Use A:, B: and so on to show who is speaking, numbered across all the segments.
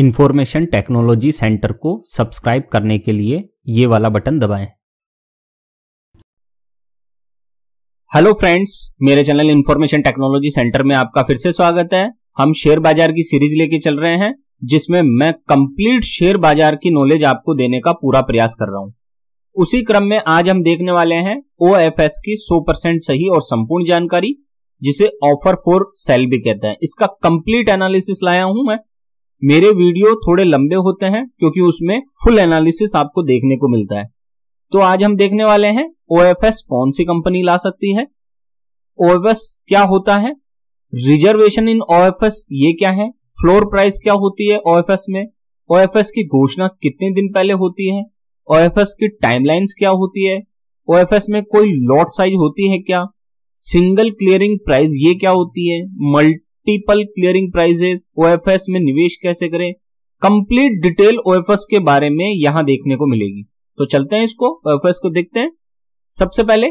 A: Information technology centre को subscribe करने के लिए ये वाला बटन दबाएं। हेलो फ्रेंड्स मेरे चैनल इंफॉर्मेशन टेक्नोलॉजी सेंटर में आपका फिर से स्वागत है हम शेयर बाजार की सीरीज लेके चल रहे हैं जिसमें मैं कंप्लीट शेयर बाजार की नॉलेज आपको देने का पूरा प्रयास कर रहा हूं उसी क्रम में आज हम देखने वाले हैं ओ की सौ परसेंट सही और संपूर्ण जानकारी जिसे ऑफर फॉर सेल भी कहते हैं इसका कंप्लीट एनालिसिस लाया हूं मैं मेरे वीडियो थोड़े लंबे होते हैं क्योंकि उसमें फुल एनालिसिस आपको देखने को मिलता है तो आज हम देखने वाले हैं ओ कौन सी कंपनी ला सकती है ओ क्या होता है रिजर्वेशन इन ओ ये क्या है फ्लोर प्राइस क्या होती है ओ में ओ की घोषणा कितने दिन पहले होती है ओ की टाइमलाइंस क्या होती है ओ में कोई लॉट साइज होती है क्या सिंगल क्लियरिंग प्राइस ये क्या होती है multi multiple clearing prices OFS में निवेश कैसे करें कंप्लीट डिटेल ओएफएस के बारे में यहां देखने को मिलेगी तो चलते हैं इसको ओएफएस को देखते हैं सबसे पहले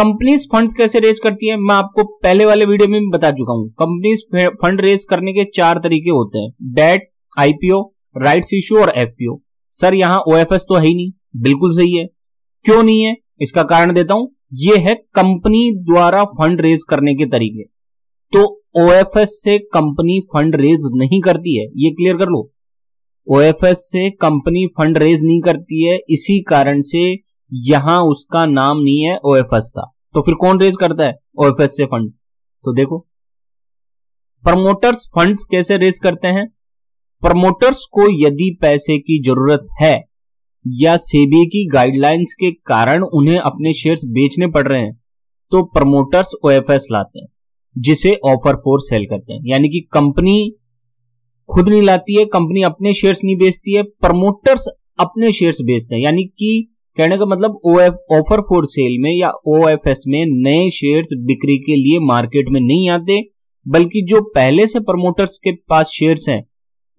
A: कंपनीज फंड कैसे रेज करती है मैं आपको पहले वाले वीडियो में बता चुका हूं कंपनीज फंड रेज करने के चार तरीके होते हैं डेट आईपीओ राइट्स इश्यू और एफपीओ सर यहां ओ तो है ही नहीं बिल्कुल सही है क्यों नहीं है इसका कारण देता हूं यह है कंपनी द्वारा फंड रेज करने के तरीके तो ओ से कंपनी फंड रेज नहीं करती है ये क्लियर कर लो ओ से कंपनी फंड रेज नहीं करती है इसी कारण से यहां उसका नाम नहीं है ओ का तो फिर कौन रेज करता है ओ से फंड तो देखो प्रमोटर्स फंड्स कैसे रेज करते हैं प्रमोटर्स को यदि पैसे की जरूरत है या सेबी की गाइडलाइंस के कारण उन्हें अपने शेयर्स बेचने पड़ रहे हैं तो प्रमोटर्स ओएफएस लाते हैं जिसे ऑफर फॉर सेल करते हैं यानी कि कंपनी खुद नहीं लाती है कंपनी अपने शेयर्स नहीं बेचती है प्रमोटर्स अपने शेयर्स बेचते हैं यानी कि कहने का मतलब O F offer for sale में या ओ एफ एस में नए शेयर्स बिक्री के लिए मार्केट में नहीं आते बल्कि जो पहले से प्रमोटर्स के पास शेयर्स हैं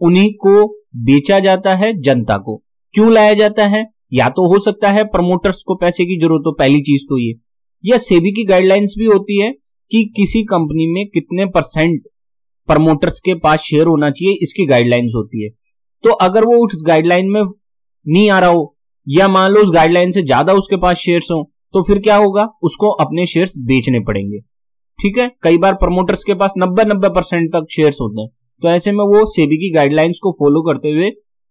A: उन्हीं को बेचा जाता है जनता को क्यों लाया जाता है या तो हो सकता है प्रमोटर्स को पैसे की जरूरत हो पहली चीज तो ये या सेबी की गाइडलाइंस भी होती है कि किसी कंपनी में कितने परसेंट प्रमोटर्स के पास शेयर होना चाहिए इसकी गाइडलाइंस होती है तो अगर वो उस गाइडलाइन में नहीं आ रहा हो या मान लो उस गाइडलाइन से ज्यादा उसके पास शेयर्स हो तो फिर क्या होगा उसको अपने शेयर्स बेचने पड़ेंगे ठीक है कई बार प्रमोटर्स के पास नब्बे नब्बे परसेंट तक शेयर्स होते हैं तो ऐसे में वो सेबी की गाइडलाइंस को फॉलो करते हुए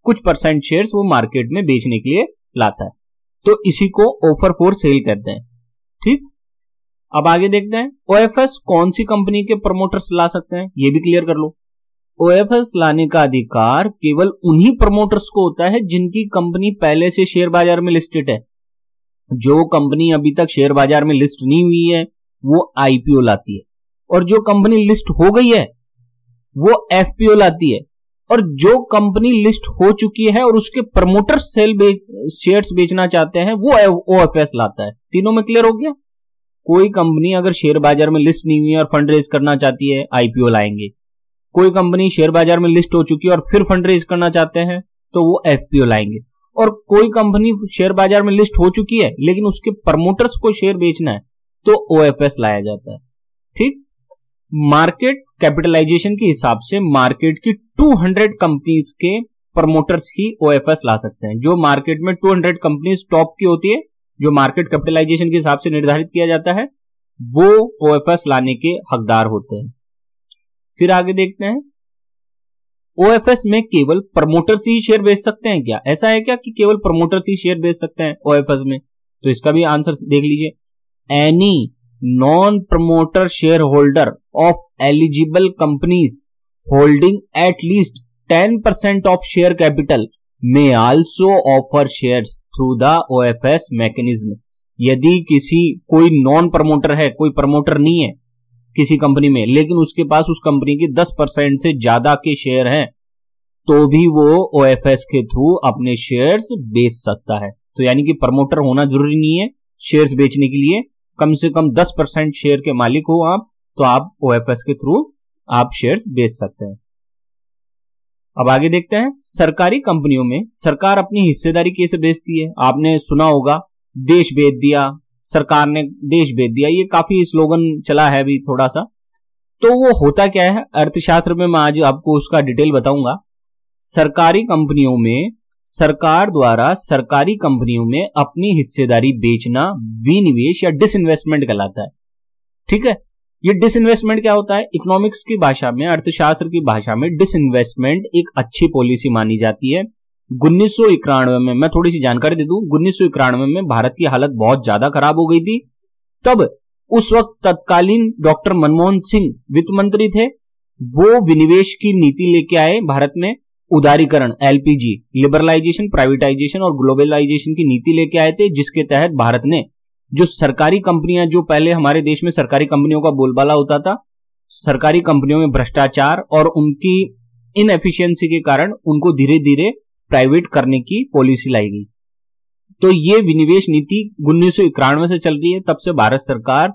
A: कुछ परसेंट शेयर्स वो मार्केट में बेचने के लिए लाता है तो इसी को ऑफर फॉर सेल कहते हैं ठीक अब आगे देखते हैं ओएफएस कौन सी कंपनी के प्रमोटर्स ला सकते हैं ये भी क्लियर कर लो ओएफएस लाने का अधिकार केवल उन्हीं प्रमोटर्स को होता है जिनकी कंपनी पहले से शेयर बाजार में लिस्टेड है जो कंपनी अभी तक शेयर बाजार में लिस्ट नहीं हुई है वो आईपीओ लाती है और जो कंपनी लिस्ट हो गई है वो एफपीओ लाती है और जो कंपनी लिस्ट हो चुकी है और उसके प्रमोटर सेल बेच शेयर्स बेचना चाहते हैं वो ओएफएस लाता है तीनों में क्लियर हो गया कोई कंपनी अगर शेयर बाजार में लिस्ट नहीं हुई है और फंड रेज करना चाहती है आईपीओ लाएंगे कोई कंपनी शेयर बाजार में लिस्ट हो चुकी है और फिर फंड रेज करना चाहते हैं तो वो एफपीओ लाएंगे और कोई कंपनी शेयर बाजार में लिस्ट हो चुकी है लेकिन उसके प्रमोटर्स को शेयर बेचना है तो ओ लाया जाता है ठीक मार्केट कैपिटलाइजेशन के हिसाब से मार्केट की 200 कंपनीज के प्रमोटर्स ही ओ ला सकते हैं जो मार्केट में 200 कंपनीज टॉप की होती है जो मार्केट कैपिटलाइजेशन के हिसाब से निर्धारित किया जाता है वो ओ लाने के हकदार होते हैं फिर आगे देखते हैं ओ में केवल प्रमोटर से ही शेयर बेच सकते हैं क्या ऐसा है क्या कि केवल प्रमोटर्स ही शेयर बेच सकते हैं ओ में तो इसका भी आंसर देख लीजिए any non promoter share holder of eligible companies holding at least ten percent of share capital may also offer shares through the O F S mechanism यदि किसी कोई नॉन प्रमोटर है कोई प्रमोटर नहीं है किसी कंपनी में लेकिन उसके पास उस कंपनी के 10 परसेंट से ज्यादा के शेयर हैं तो भी वो ओ एफ एस के थ्रू अपने शेयर्स बेच सकता है तो यानी कि प्रमोटर होना जरूरी नहीं है शेयर्स बेचने के लिए कम से कम 10 परसेंट शेयर के मालिक हो आप तो आप ओ के थ्रू आप शेयर्स बेच सकते हैं अब आगे देखते हैं सरकारी कंपनियों में सरकार अपनी हिस्सेदारी कैसे बेचती है आपने सुना होगा देश बेच दिया सरकार ने देश बेच दिया ये काफी स्लोगन चला है अभी थोड़ा सा तो वो होता क्या है अर्थशास्त्र में मैं आज आपको उसका डिटेल बताऊंगा सरकारी कंपनियों में सरकार द्वारा सरकारी कंपनियों में अपनी हिस्सेदारी बेचना विनिवेश या डिसइन्वेस्टमेंट कहलाता है ठीक है ये डिसइन्वेस्टमेंट क्या होता है इकोनॉमिक्स की भाषा में अर्थशास्त्र की भाषा में डिसइन्वेस्टमेंट एक अच्छी पॉलिसी मानी जाती है उन्नीस में मैं थोड़ी सी जानकारी दे दू उन्नीस में भारत की हालत बहुत ज्यादा खराब हो गई थी तब उस वक्त तत्कालीन डॉक्टर मनमोहन सिंह वित्त मंत्री थे वो विनिवेश की नीति लेके आए भारत में उदारीकरण एलपीजी लिबरलाइजेशन प्राइवेटाइजेशन और ग्लोबलाइजेशन की नीति लेके आए थे जिसके तहत भारत ने जो सरकारी कंपनियां जो पहले हमारे देश में सरकारी कंपनियों का बोलबाला होता था सरकारी कंपनियों में भ्रष्टाचार और उनकी एफिशियंसी के कारण उनको धीरे धीरे प्राइवेट करने की पॉलिसी लाई गई तो ये विनिवेश नीति उन्नीस से चल रही है तब से भारत सरकार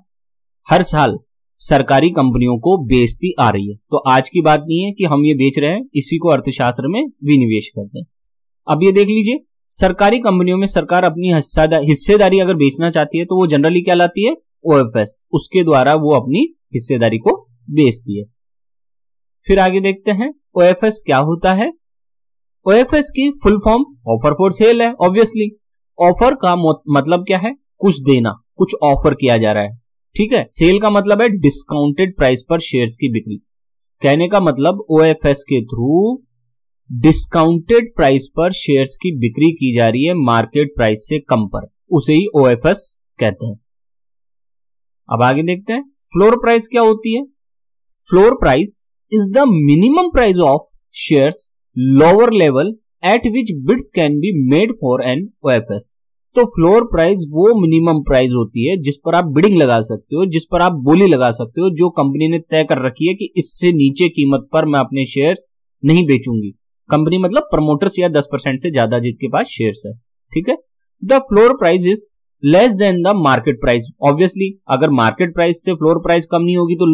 A: हर साल सरकारी कंपनियों को बेचती आ रही है तो आज की बात नहीं है कि हम ये बेच रहे हैं इसी को अर्थशास्त्र में विनिवेश करते हैं अब ये देख लीजिए सरकारी कंपनियों में सरकार अपनी हिस्सेदारी अगर बेचना चाहती है तो वो जनरली क्या लाती है ओ उसके द्वारा वो अपनी हिस्सेदारी को बेचती है फिर आगे देखते हैं ओ क्या होता है ओ की full form offer for sale है ऑब्वियसली ऑफर का मतलब क्या है कुछ देना कुछ ऑफर किया जा रहा है ठीक है सेल का मतलब है डिस्काउंटेड प्राइस पर शेयर्स की बिक्री कहने का मतलब ओ के थ्रू डिस्काउंटेड प्राइस पर शेयर्स की बिक्री की जा रही है मार्केट प्राइस से कम पर उसे ही ओ कहते हैं अब आगे देखते हैं फ्लोर प्राइस क्या होती है floor price is the minimum price of shares lower level at which bids can be made for an O तो फ्लोर प्राइस वो मिनिमम प्राइस होती है जिस पर आप बिडिंग लगा सकते हो जिस पर आप बोली लगा सकते हो जो कंपनी ने तय कर रखी है कि इससे नीचे कीमत पर मैं अपने शेयर्स नहीं बेचूंगी कंपनी मतलब प्रमोटर्स या दस परसेंट से ज्यादा जिसके पास शेयर है ठीक है the floor price is less than the market price obviously अगर मार्केट प्राइस से फ्लोर प्राइस कम नहीं होगी तो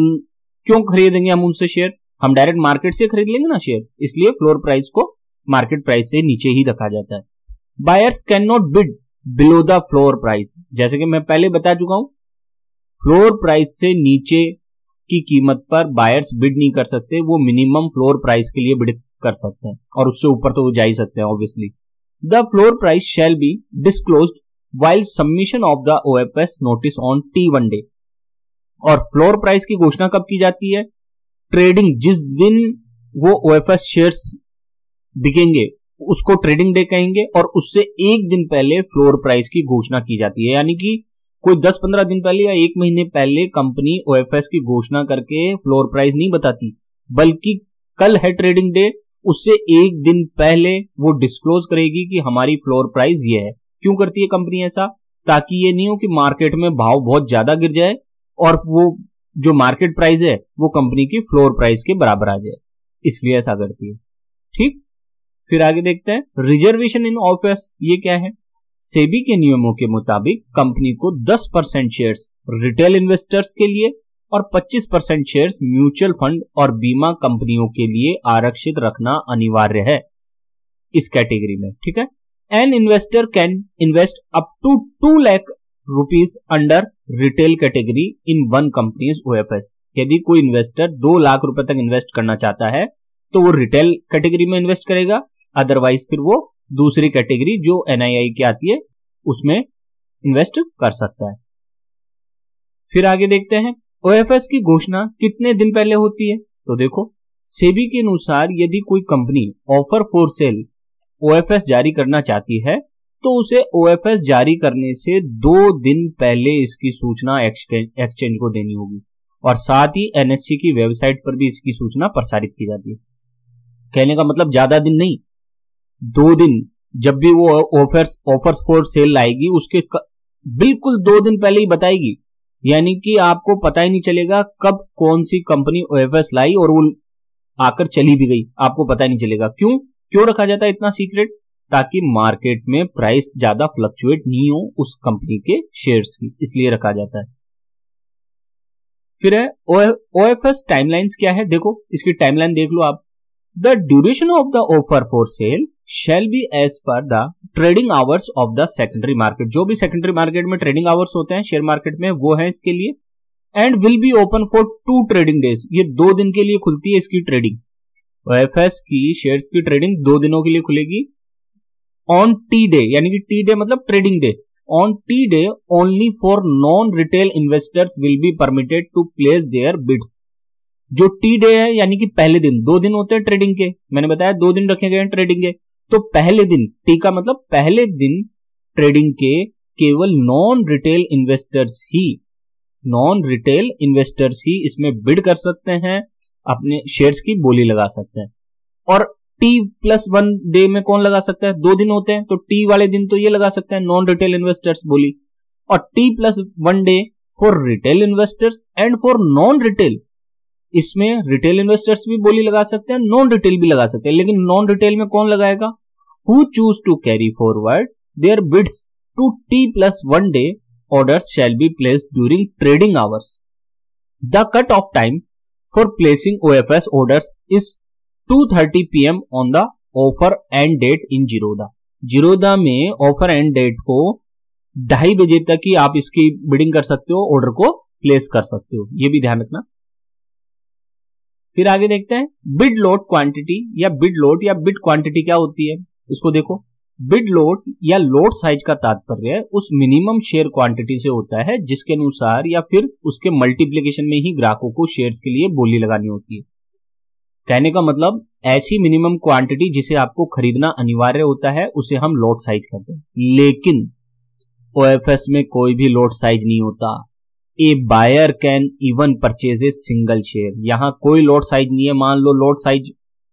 A: क्यों खरीदेंगे हम उनसे शेयर हम डायरेक्ट मार्केट से खरीद लेंगे ना शेयर इसलिए फ्लोर प्राइस को मार्केट प्राइस से नीचे ही रखा जाता है buyers can not bid below the floor price जैसे कि मैं पहले बता चुका हूं फ्लोर प्राइस से नीचे की कीमत पर बायर्स बिड नहीं कर सकते वो मिनिमम फ्लोर प्राइस के लिए बिड कर सकते हैं और उससे ऊपर तो जा ही सकते हैं obviously the floor price shall be disclosed while submission of the O F S notice on T one day और फ्लोर प्राइस की घोषणा कब की जाती है ट्रेडिंग जिस दिन वो ओ एफ एस शेयर बिकेंगे उसको ट्रेडिंग डे कहेंगे और उससे एक दिन पहले फ्लोर प्राइस की घोषणा की जाती है यानी कि कोई 10-15 दिन पहले या एक महीने पहले कंपनी ओ एफ एस की घोषणा करके फ्लोर प्राइस नहीं बताती बल्कि कल है ट्रेडिंग डे उससे एक दिन पहले वो डिस्क्लोज करेगी कि हमारी फ्लोर प्राइस ये है क्यों करती है कंपनी ऐसा ताकि ये नहीं हो कि मार्केट में भाव बहुत ज्यादा गिर जाए और वो जो मार्केट प्राइस है वो कंपनी की फ्लोर प्राइस के बराबर आ जाए इसलिए ऐसा करती है ठीक फिर आगे देखते हैं रिजर्वेशन इन ऑफिस ये क्या है सेबी के नियमों के मुताबिक कंपनी को 10 परसेंट शेयर रिटेल इन्वेस्टर्स के लिए और 25 परसेंट शेयर म्यूचुअल फंड और बीमा कंपनियों के लिए आरक्षित रखना अनिवार्य है इस कैटेगरी में ठीक है an investor can invest up to two lakh rupees under retail category in one company OFS यदि कोई इन्वेस्टर दो लाख रुपए तक इन्वेस्ट करना चाहता है तो वो रिटेल कैटेगरी में इन्वेस्ट करेगा अदरवाइज फिर वो दूसरी कैटेगरी जो एनआईआई की आती है उसमें इन्वेस्ट कर सकता है फिर आगे देखते हैं ओएफएस की घोषणा कितने दिन पहले होती है तो देखो सेबी के अनुसार यदि कोई company offer for sale OFS जारी करना चाहती है तो उसे ओएफएस जारी करने से दो दिन पहले इसकी सूचना एक्सचेंज को देनी होगी और साथ ही एनएससी की वेबसाइट पर भी इसकी सूचना प्रसारित की जाती है कहने का मतलब ज्यादा दिन नहीं दो दिन जब भी वो ऑफर्स ऑफर्स फॉर सेल लाएगी उसके बिल्कुल दो दिन पहले ही बताएगी यानी कि आपको पता ही नहीं चलेगा कब कौन सी कंपनी ओएफएस लाई और वो आकर चली भी गई आपको पता ही नहीं चलेगा क्यों क्यों रखा जाता है इतना सीक्रेट ताकि मार्केट में प्राइस ज्यादा फ्लक्चुएट नहीं हो उस कंपनी के शेयर्स की इसलिए रखा जाता है फिर है ओ एफ एस टाइमलाइंस क्या है देखो इसकी टाइमलाइन देख लो आप The duration of the offer for sale shall be as per the trading hours of the secondary market जो भी सेकेंडरी मार्केट में ट्रेडिंग आवर्स होते हैं शेयर मार्केट में वो है इसके लिए and will be open for two trading days ये दो दिन के लिए खुलती है इसकी ट्रेडिंग एफ एस की शेयर्स की ट्रेडिंग दो दिनों के लिए खुलेगी ऑन टी डे यानी कि टी डे मतलब trading day on T day only for non retail investors will be permitted to place their bids जो टी डे है यानी कि पहले दिन दो दिन होते हैं ट्रेडिंग के मैंने बताया दो दिन रखे गए हैं ट्रेडिंग के तो पहले दिन टी का मतलब पहले दिन ट्रेडिंग के केवल नॉन रिटेल इन्वेस्टर्स ही नॉन रिटेल इन्वेस्टर्स ही इसमें बिड कर सकते हैं अपने शेयर्स की बोली लगा सकते हैं और टी प्लस वन डे में कौन लगा सकता है दो दिन होते हैं तो टी वाले दिन तो ये लगा सकते हैं नॉन रिटेल इन्वेस्टर्स बोली और T plus one day for retail investors and for non retail इसमें रिटेल इन्वेस्टर्स भी बोली लगा सकते हैं नॉन रिटेल भी लगा सकते हैं लेकिन नॉन रिटेल में कौन लगाएगा who choose to carry forward their bids to T plus one day during trading hours the cut off time for placing O F S order is two thirty P M on the offer end date in Zerodha Zerodha में offer end date को ढाई बजे तक ही आप इसकी bidding कर सकते हो ऑर्डर को प्लेस कर सकते हो यह भी ध्यान रखना फिर आगे देखते हैं बिड लोड क्वांटिटी या बिड लोड या बिड क्वांटिटी क्या होती है इसको देखो बिड लोड या लोड साइज का तात्पर्य उस मिनिमम शेयर क्वांटिटी से होता है जिसके अनुसार या फिर उसके मल्टीप्लीकेशन में ही ग्राहकों को शेयर्स के लिए बोली लगानी होती है कहने का मतलब ऐसी मिनिमम क्वांटिटी जिसे आपको खरीदना अनिवार्य होता है उसे हम लोड साइज कहते हैं लेकिन ओ में कोई भी लोड साइज नहीं होता a buyer can even purchase a single share यहाँ कोई लोड साइज नहीं है मान लो लोड साइज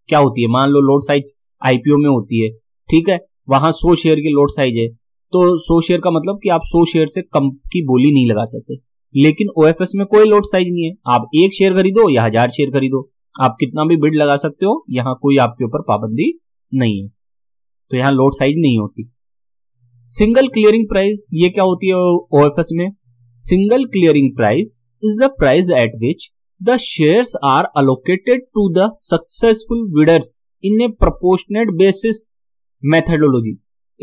A: क्या होती है मान लो लोड साइज आईपीओ में होती है ठीक है वहां सो शेयर की लोड साइज है तो सो शेयर का मतलब कि आप सो शेयर से कम की बोली नहीं लगा सकते लेकिन ओ में कोई लोड साइज नहीं है आप एक शेयर खरीदो या हजार शेयर खरीदो आप कितना भी बिड लगा सकते हो यहाँ कोई आपके ऊपर पाबंदी नहीं है तो यहाँ लोड साइज नहीं होती सिंगल क्लियरिंग प्राइस ये क्या होती है ओ में Single clearing price is the price at which the shares are allocated to the successful bidders in a proportionate basis methodology.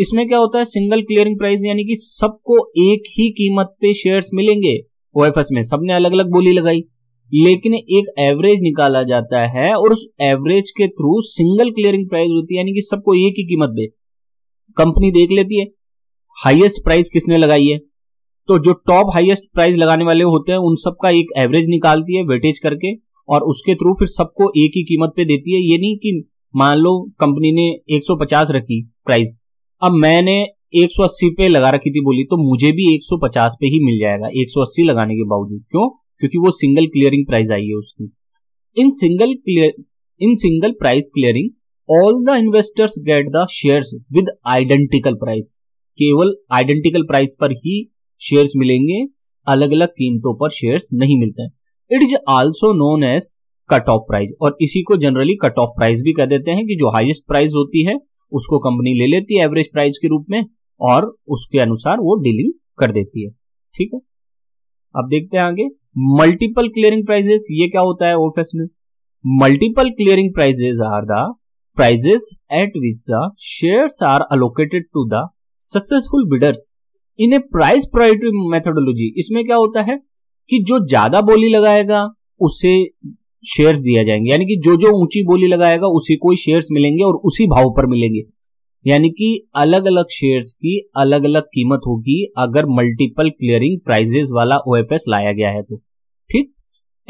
A: इसमें क्या होता है सिंगल क्लियरिंग प्राइस यानी कि सबको एक ही कीमत पे शेयर्स मिलेंगे ओएफएस में सबने अलग अलग बोली लगाई लेकिन एक एवरेज निकाला जाता है और उस एवरेज के थ्रू सिंगल क्लियरिंग प्राइस होती है यानी कि सबको एक ही कीमत पे कंपनी देख लेती है हाईएस्ट प्राइस किसने लगाई है तो जो टॉप हाईएस्ट प्राइस लगाने वाले होते हैं उन सबका एक एवरेज निकालती है वेटेज करके और उसके थ्रू फिर सबको एक ही कीमत पे देती है ये नहीं कि मान लो कंपनी ने 150 रखी प्राइस अब मैंने 180 पे लगा रखी थी बोली तो मुझे भी 150 पे ही मिल जाएगा 180 लगाने के बावजूद क्यों क्योंकि वो सिंगल क्लियरिंग प्राइस आई है उसकी in single clear in single price clearing all the investors get the shares with identical price केवल आइडेंटिकल प्राइस पर ही शेयर्स मिलेंगे अलग अलग कीमतों पर शेयर्स नहीं मिलते हैं it is also known as cut off price और इसी को जनरली कट ऑफ प्राइस भी कह देते हैं कि जो हाइएस्ट प्राइस होती है उसको कंपनी ले लेती है एवरेज प्राइस के रूप में और उसके अनुसार वो डीलिंग कर देती है ठीक है अब देखते हैं आगे मल्टीपल क्लियरिंग प्राइजेस ये क्या होता है ऑफिस में multiple clearing prices are the prices at which the shares are allocated to the successful bidders in a price priority methodology इसमें क्या होता है कि जो ज्यादा बोली लगाएगा उसे शेयर्स दिया जाएंगे यानी कि जो जो ऊंची बोली लगाएगा उसी को ही शेयर्स मिलेंगे और उसी भाव पर मिलेंगे यानी कि अलग अलग शेयर्स की अलग अलग कीमत होगी अगर मल्टीपल क्लियरिंग प्राइजेस वाला ओ लाया गया है तो ठीक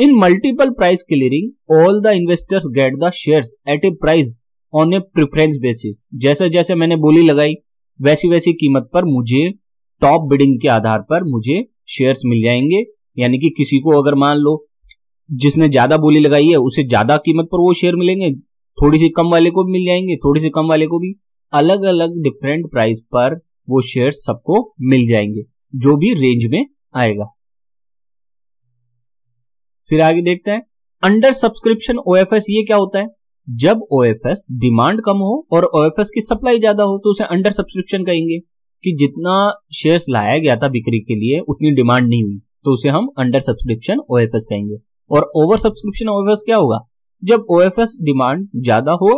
A: in multiple price clearing all the investors get the shares at a price on a preference basis जैसे जैसे मैंने बोली लगाई वैसी वैसी कीमत पर मुझे टॉप बिडिंग के आधार पर मुझे शेयर्स मिल जाएंगे यानी कि किसी को अगर मान लो जिसने ज्यादा बोली लगाई है उसे ज्यादा कीमत पर वो शेयर मिलेंगे थोड़ी सी कम वाले को भी मिल जाएंगे थोड़ी सी कम वाले को भी अलग अलग डिफरेंट प्राइस पर वो शेयर सबको मिल जाएंगे जो भी रेंज में आएगा फिर आगे देखते हैं अंडर सब्सक्रिप्शन ओ ये क्या होता है जब ओ डिमांड कम हो और ओ की सप्लाई ज्यादा हो तो उसे अंडर सब्सक्रिप्शन कहेंगे कि जितना शेयर्स लाया गया था बिक्री के लिए उतनी डिमांड नहीं हुई तो उसे हम अंडर सब्सक्रिप्शन ओ कहेंगे और ओवर सब्सक्रिप्शन ओ क्या होगा जब ओ डिमांड ज्यादा हो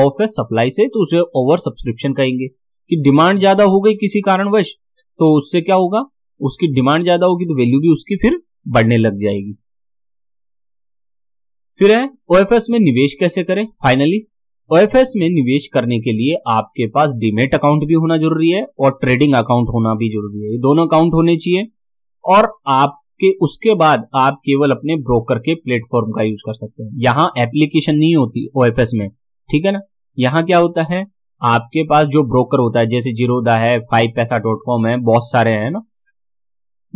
A: ओ सप्लाई से तो उसे ओवर सब्सक्रिप्शन कहेंगे कि डिमांड ज्यादा हो गई किसी कारणवश तो उससे क्या होगा उसकी डिमांड ज्यादा होगी तो वैल्यू भी उसकी फिर बढ़ने लग जाएगी फिर है ओ में निवेश कैसे करें फाइनली ओएफएस में निवेश करने के लिए आपके पास डीमेट अकाउंट भी होना जरूरी है और ट्रेडिंग अकाउंट होना भी जरूरी है ये दोनों अकाउंट होने चाहिए और आपके उसके बाद आप केवल अपने ब्रोकर के प्लेटफॉर्म का यूज कर सकते हैं यहाँ एप्लीकेशन नहीं होती ओएफएस में ठीक है ना यहाँ क्या होता है आपके पास जो ब्रोकर होता है जैसे जीरोदा है फाइव पैसा डॉट कॉम है बहुत सारे हैं ना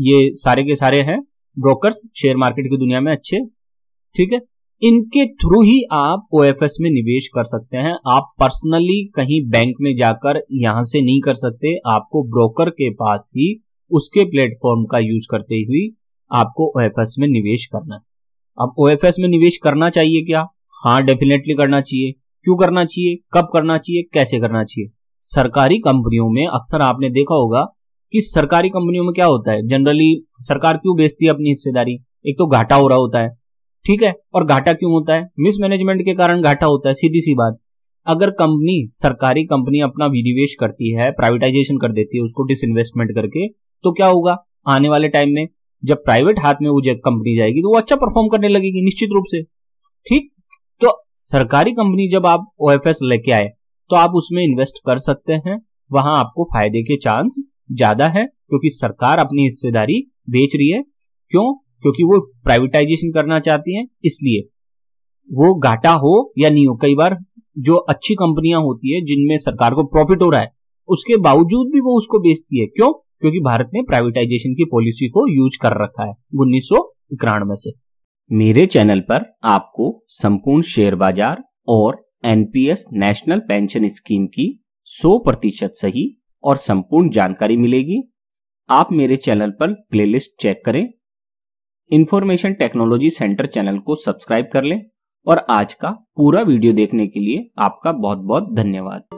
A: ये सारे के सारे हैं ब्रोकर्स शेयर मार्केट की दुनिया में अच्छे ठीक है इनके थ्रू ही आप ओ में निवेश कर सकते हैं आप पर्सनली कहीं बैंक में जाकर यहां से नहीं कर सकते आपको ब्रोकर के पास ही उसके प्लेटफॉर्म का यूज करते हुए आपको ओ में निवेश करना है अब ओ में निवेश करना चाहिए क्या हाँ डेफिनेटली करना चाहिए क्यों करना चाहिए कब करना चाहिए कैसे करना चाहिए सरकारी कंपनियों में अक्सर आपने देखा होगा कि सरकारी कंपनियों में क्या होता है जनरली सरकार क्यों बेचती है अपनी हिस्सेदारी एक तो घाटा हो रहा होता है ठीक है और घाटा क्यों होता है मिसमैनेजमेंट के कारण घाटा होता है सीधी सी बात अगर कंपनी सरकारी कंपनी अपना विनिवेश करती है प्राइवेटाइजेशन कर देती है उसको डिसइन्वेस्टमेंट करके तो क्या होगा आने वाले टाइम में जब प्राइवेट हाथ में वो कंपनी जाएगी तो वो अच्छा परफॉर्म करने लगेगी निश्चित रूप से ठीक तो सरकारी कंपनी जब आप ओ लेके आए तो आप उसमें इन्वेस्ट कर सकते हैं वहां आपको फायदे के चांस ज्यादा है क्योंकि सरकार अपनी हिस्सेदारी बेच रही है क्यों क्योंकि वो प्राइवेटाइजेशन करना चाहती हैं इसलिए वो घाटा हो या नहीं हो कई बार जो अच्छी कंपनियां होती है जिनमें सरकार को प्रॉफिट हो रहा है उसके बावजूद भी वो उसको बेचती है क्यों क्योंकि भारत ने प्राइवेटाइजेशन की पॉलिसी को यूज कर रखा है उन्नीस इक्यानवे से मेरे चैनल पर आपको संपूर्ण शेयर बाजार और एनपीएस नेशनल पेंशन स्कीम की 100 प्रतिशत सही और संपूर्ण जानकारी मिलेगी आप मेरे चैनल पर प्लेलिस्ट चेक करें इंफॉर्मेशन टेक्नोलॉजी सेंटर चैनल को सब्सक्राइब कर लें और आज का पूरा वीडियो देखने के लिए आपका बहुत बहुत धन्यवाद